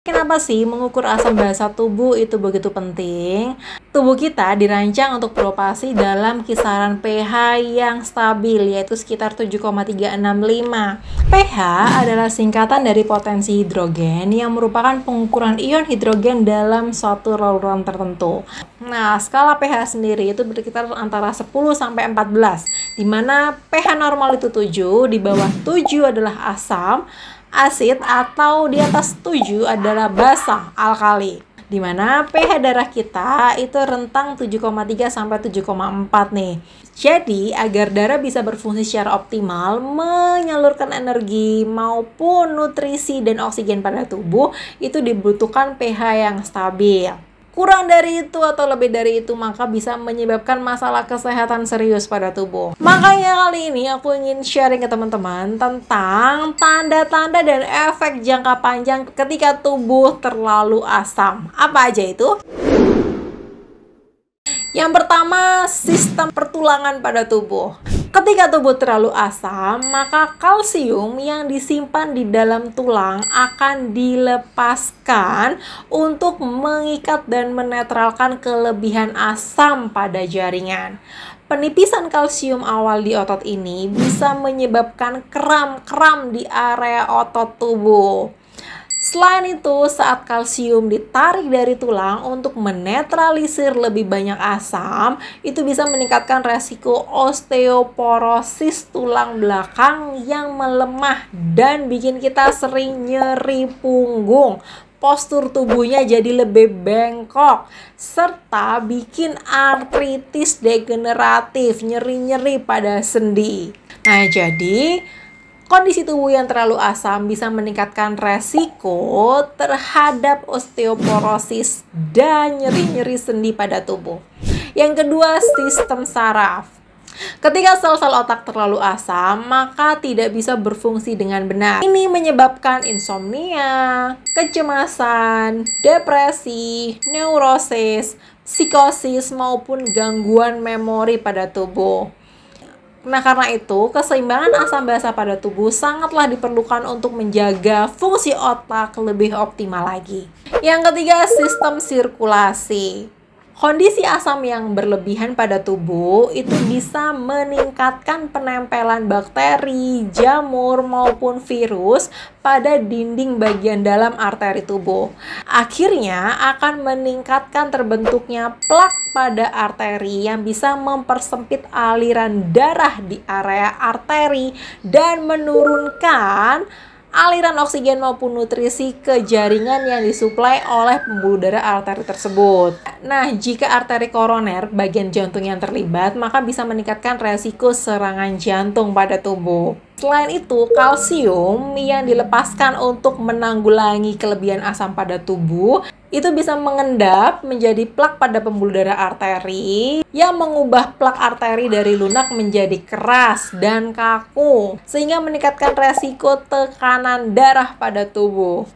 Kenapa sih mengukur asam basa tubuh itu begitu penting? Tubuh kita dirancang untuk beroperasi dalam kisaran pH yang stabil, yaitu sekitar 7,365. pH adalah singkatan dari potensi hidrogen yang merupakan pengukuran ion hidrogen dalam suatu larutan tertentu. Nah, skala pH sendiri itu berkitar antara 10 sampai 14, di mana pH normal itu 7, di bawah 7 adalah asam, asid atau di atas 7 adalah basah alkali di mana pH darah kita itu rentang 7,3 sampai 7,4 nih. Jadi, agar darah bisa berfungsi secara optimal, menyalurkan energi maupun nutrisi dan oksigen pada tubuh, itu dibutuhkan pH yang stabil kurang dari itu atau lebih dari itu maka bisa menyebabkan masalah kesehatan serius pada tubuh. Makanya kali ini aku ingin sharing ke teman-teman tentang tanda-tanda dan efek jangka panjang ketika tubuh terlalu asam. Apa aja itu? Yang pertama, sistem pertulangan pada tubuh. Ketika tubuh terlalu asam, maka kalsium yang disimpan di dalam tulang akan dilepaskan untuk mengikat dan menetralkan kelebihan asam pada jaringan. Penipisan kalsium awal di otot ini bisa menyebabkan kram-kram di area otot tubuh. Selain itu, saat kalsium ditarik dari tulang untuk menetralisir lebih banyak asam, itu bisa meningkatkan resiko osteoporosis tulang belakang yang melemah dan bikin kita sering nyeri punggung. Postur tubuhnya jadi lebih bengkok, serta bikin artritis degeneratif, nyeri-nyeri pada sendi. Nah, jadi Kondisi tubuh yang terlalu asam bisa meningkatkan resiko terhadap osteoporosis dan nyeri-nyeri sendi pada tubuh. Yang kedua, sistem saraf. Ketika sel-sel otak terlalu asam, maka tidak bisa berfungsi dengan benar. Ini menyebabkan insomnia, kecemasan, depresi, neurosis, psikosis, maupun gangguan memori pada tubuh. Nah, karena itu, keseimbangan asam basa pada tubuh sangatlah diperlukan untuk menjaga fungsi otak lebih optimal lagi. Yang ketiga, sistem sirkulasi. Kondisi asam yang berlebihan pada tubuh itu bisa meningkatkan penempelan bakteri, jamur, maupun virus pada dinding bagian dalam arteri tubuh. Akhirnya akan meningkatkan terbentuknya plak pada arteri yang bisa mempersempit aliran darah di area arteri dan menurunkan aliran oksigen maupun nutrisi ke jaringan yang disuplai oleh pembuluh darah arteri tersebut. Nah, jika arteri koroner bagian jantung yang terlibat, maka bisa meningkatkan resiko serangan jantung pada tubuh. Selain itu, kalsium yang dilepaskan untuk menanggulangi kelebihan asam pada tubuh itu bisa mengendap menjadi plak pada pembuluh darah arteri yang mengubah plak arteri dari lunak menjadi keras dan kaku sehingga meningkatkan resiko tekanan darah pada tubuh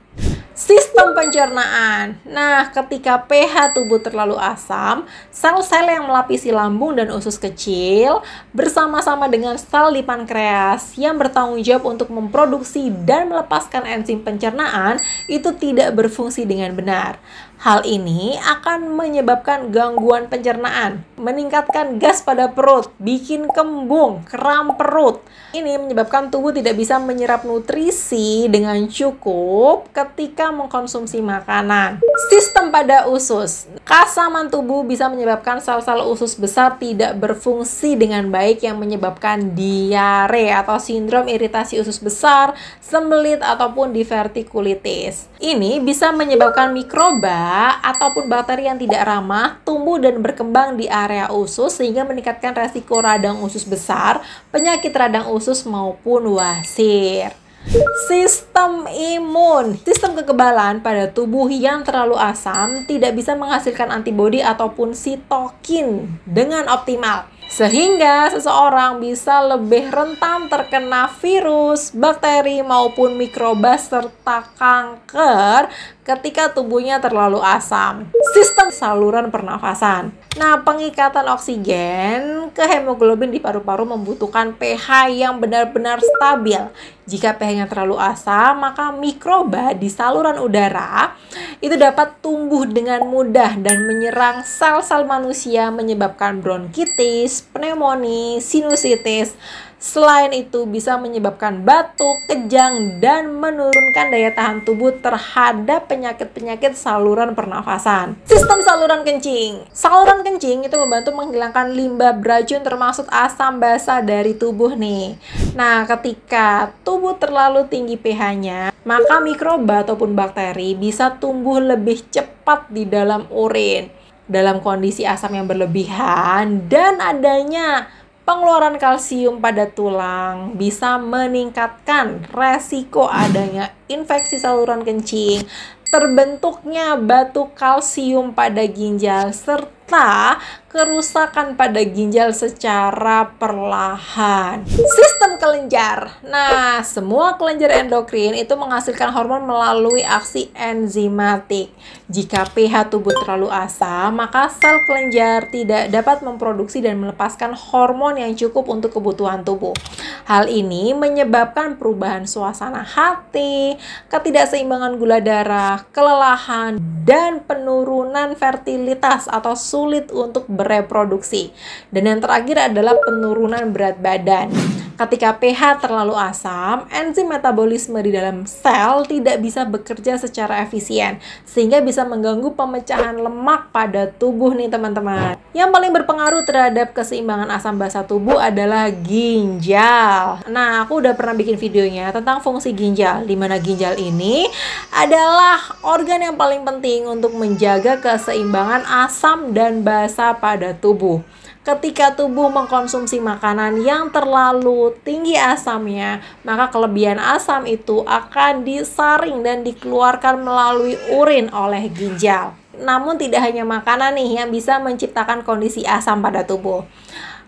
sistem pencernaan. Nah, ketika pH tubuh terlalu asam, sel-sel yang melapisi lambung dan usus kecil bersama-sama dengan sel di pankreas yang bertanggung jawab untuk memproduksi dan melepaskan enzim pencernaan itu tidak berfungsi dengan benar. Hal ini akan menyebabkan gangguan pencernaan, meningkatkan gas pada perut, bikin kembung, kram perut. Ini menyebabkan tubuh tidak bisa menyerap nutrisi dengan cukup ketika ketika mengkonsumsi makanan. Sistem pada usus. Kasaman tubuh bisa menyebabkan sel-sel usus besar tidak berfungsi dengan baik yang menyebabkan diare atau sindrom iritasi usus besar, sembelit ataupun divertikulitis. Ini bisa menyebabkan mikroba ataupun bakteri yang tidak ramah tumbuh dan berkembang di area usus sehingga meningkatkan resiko radang usus besar, penyakit radang usus maupun wasir. Sistem imun. Sistem kekebalan pada tubuh yang terlalu asam tidak bisa menghasilkan antibodi ataupun sitokin dengan optimal. Sehingga seseorang bisa lebih rentan terkena virus, bakteri maupun mikroba serta kanker ketika tubuhnya terlalu asam sistem saluran pernafasan. Nah, pengikatan oksigen ke hemoglobin di paru-paru membutuhkan pH yang benar-benar stabil. Jika pH-nya terlalu asam, maka mikroba di saluran udara itu dapat tumbuh dengan mudah dan menyerang sel-sel manusia menyebabkan bronkitis, pneumonia, sinusitis, Selain itu bisa menyebabkan batuk, kejang, dan menurunkan daya tahan tubuh terhadap penyakit-penyakit saluran pernafasan. Sistem saluran kencing. Saluran kencing itu membantu menghilangkan limbah beracun termasuk asam basa dari tubuh nih. Nah, ketika tubuh terlalu tinggi pH-nya, maka mikroba ataupun bakteri bisa tumbuh lebih cepat di dalam urin dalam kondisi asam yang berlebihan dan adanya pengeluaran kalsium pada tulang bisa meningkatkan resiko adanya infeksi saluran kencing, terbentuknya batu kalsium pada ginjal, serta kerusakan pada ginjal secara perlahan. Sis kelenjar. Nah, semua kelenjar endokrin itu menghasilkan hormon melalui aksi enzimatik. Jika pH tubuh terlalu asam, maka sel kelenjar tidak dapat memproduksi dan melepaskan hormon yang cukup untuk kebutuhan tubuh. Hal ini menyebabkan perubahan suasana hati, ketidakseimbangan gula darah, kelelahan, dan penurunan fertilitas atau sulit untuk bereproduksi. Dan yang terakhir adalah penurunan berat badan. Ketika pH terlalu asam, enzim metabolisme di dalam sel tidak bisa bekerja secara efisien, sehingga bisa mengganggu pemecahan lemak pada tubuh nih teman-teman. Yang paling berpengaruh terhadap keseimbangan asam basa tubuh adalah ginjal. Nah, aku udah pernah bikin videonya tentang fungsi ginjal, di mana ginjal ini adalah organ yang paling penting untuk menjaga keseimbangan asam dan basa pada tubuh. Ketika tubuh mengkonsumsi makanan yang terlalu tinggi asamnya, maka kelebihan asam itu akan disaring dan dikeluarkan melalui urin oleh ginjal. Namun tidak hanya makanan nih yang bisa menciptakan kondisi asam pada tubuh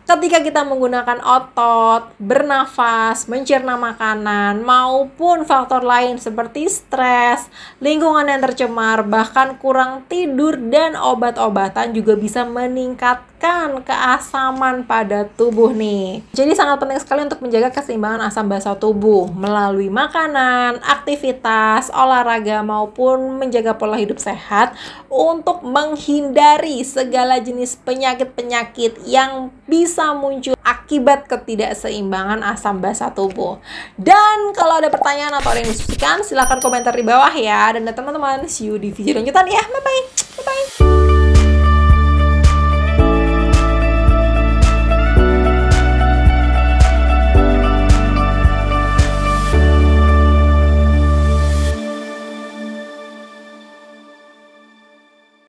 ketika kita menggunakan otot, bernafas, mencerna makanan, maupun faktor lain seperti stres, lingkungan yang tercemar, bahkan kurang tidur dan obat-obatan juga bisa meningkatkan meningkatkan keasaman pada tubuh nih. Jadi sangat penting sekali untuk menjaga keseimbangan asam basa tubuh melalui makanan, aktivitas, olahraga maupun menjaga pola hidup sehat untuk menghindari segala jenis penyakit-penyakit yang bisa muncul akibat ketidakseimbangan asam basa tubuh. Dan kalau ada pertanyaan atau ada yang disusikan, silahkan komentar di bawah ya. Dan teman-teman, see you di video lanjutan ya. Bye-bye. Bye-bye.